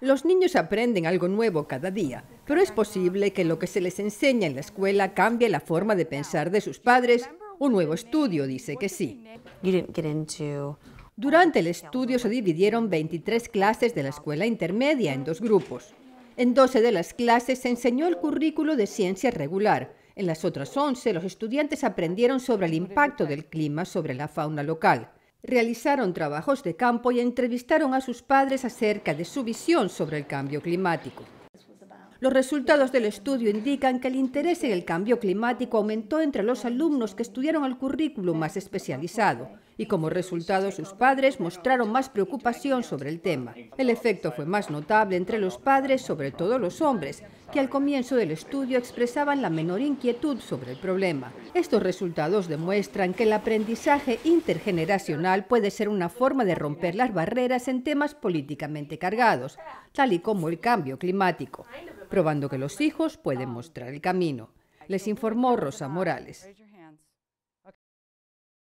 Los niños aprenden algo nuevo cada día, pero es posible que lo que se les enseña en la escuela cambie la forma de pensar de sus padres. Un nuevo estudio dice que sí. Durante el estudio se dividieron 23 clases de la escuela intermedia en dos grupos. En 12 de las clases se enseñó el currículo de ciencia regular. En las otras 11, los estudiantes aprendieron sobre el impacto del clima sobre la fauna local realizaron trabajos de campo y entrevistaron a sus padres acerca de su visión sobre el cambio climático. Los resultados del estudio indican que el interés en el cambio climático aumentó entre los alumnos que estudiaron el currículo más especializado y como resultado sus padres mostraron más preocupación sobre el tema. El efecto fue más notable entre los padres, sobre todo los hombres, que al comienzo del estudio expresaban la menor inquietud sobre el problema. Estos resultados demuestran que el aprendizaje intergeneracional puede ser una forma de romper las barreras en temas políticamente cargados, tal y como el cambio climático, probando que los hijos pueden mostrar el camino. Les informó Rosa Morales.